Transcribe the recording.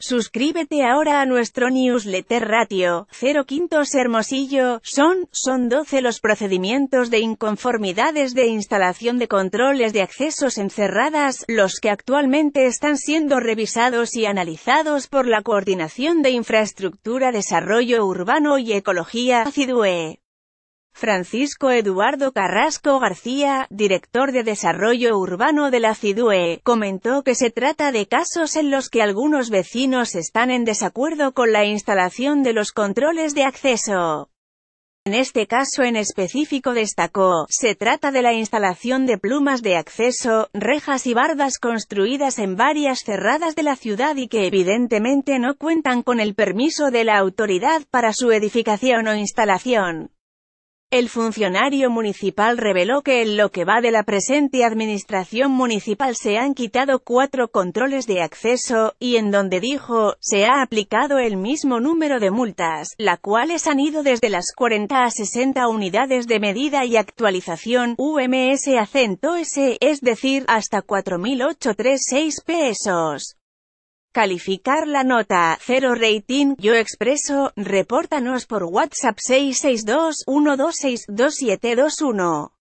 Suscríbete ahora a nuestro newsletter ratio, 05 quintos Hermosillo, son, son 12 los procedimientos de inconformidades de instalación de controles de accesos encerradas, los que actualmente están siendo revisados y analizados por la Coordinación de Infraestructura Desarrollo Urbano y Ecología, CIDUE. Francisco Eduardo Carrasco García, director de Desarrollo Urbano de la CIDUE, comentó que se trata de casos en los que algunos vecinos están en desacuerdo con la instalación de los controles de acceso. En este caso en específico destacó, se trata de la instalación de plumas de acceso, rejas y bardas construidas en varias cerradas de la ciudad y que evidentemente no cuentan con el permiso de la autoridad para su edificación o instalación. El funcionario municipal reveló que en lo que va de la presente administración municipal se han quitado cuatro controles de acceso, y en donde dijo, se ha aplicado el mismo número de multas, la cuales han ido desde las 40 a 60 unidades de medida y actualización, UMS acento S, es decir, hasta 4.836 pesos. Calificar la nota, Cero rating, yo expreso, repórtanos por WhatsApp 662 126 2721.